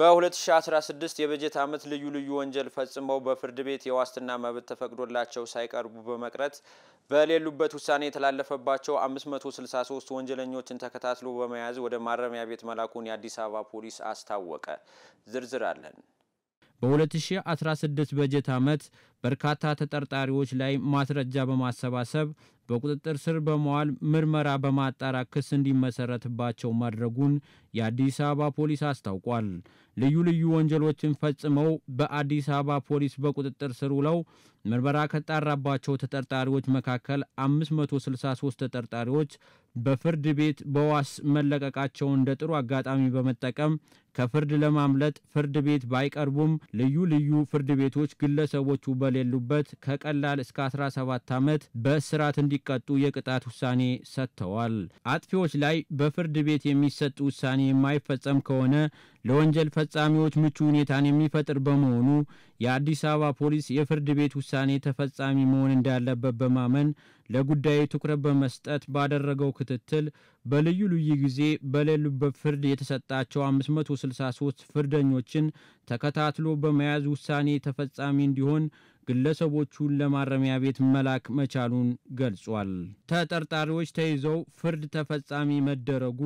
በ2016 የበጀት ዓመት ልዩ ልዩ ወንጀል ፈጽመው በፍርድ ቤት የዋስትና መብት ተፈቅዶላቸው ሳይቀርቡ በመቅረት በሌሉበት ውሳኔ የተላለፈባቸው 563 ወንጀለኞችን ተከታትሎ በመያዝ ወደ ማረሚያ ቤት መላኩን የአዲስ አበባ ፖሊስ አስታወቀ። ዝርዝር አለን። በ2016 በጀት ዓመት በርካታ ተጠርጣሪዎች ላይ ማስረጃ በማሰባሰብ በቁጥጥር ስር በመዋል ምርመራ በማጣራት ክስ እንዲመሰረትባቸው ማድረጉን የአዲስ አበባ ፖሊስ አስታውቋል። ልዩ ልዩ ወንጀሎችን ፈጽመው በአዲስ አበባ ፖሊስ በቁጥጥር ስር ውለው ምርመራ ከጣራባቸው ተጠርጣሪዎች መካከል 563 ተጠርጣሪዎች በፍርድ ቤት በዋስ መለቀቃቸውን እንደ ጥሩ አጋጣሚ በመጠቀም ከፍርድ ለማምለጥ ፍርድ ቤት ባይቀርቡም ልዩ ልዩ ፍርድ ቤቶች ግለሰቦቹ በ በሌሉበት ከቀላል እስከ 17 ዓመት በእስራት እንዲቀጡ የቅጣት ውሳኔ ሰጥተዋል። አጥፊዎች ላይ በፍርድ ቤት የሚሰጥ ውሳኔ የማይፈጸም ከሆነ ለወንጀል ፈጻሚዎች ምቹ ሁኔታን የሚፈጥር በመሆኑ የአዲስ አበባ ፖሊስ የፍርድ ቤት ውሳኔ ተፈጻሚ መሆን እንዳለበት በማመን ለጉዳዩ ትኩረት በመስጠት ባደረገው ክትትል በልዩ ልዩ ጊዜ በሌሉበት ፍርድ የተሰጣቸው 563 ፍርደኞችን ተከታትሎ በመያዝ ውሳኔ ተፈጻሚ እንዲሆን ግለሰቦቹን ለማረሚያ ቤት መላክ መቻሉን ገልጿል። ተጠርጣሪዎች ተይዘው ፍርድ ተፈጻሚ መደረጉ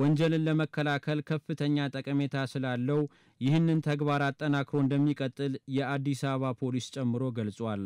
ወንጀልን ለመከላከል ከፍተኛ ጠቀሜታ ስላለው ይህንን ተግባር አጠናክሮ እንደሚቀጥል የአዲስ አበባ ፖሊስ ጨምሮ ገልጿል።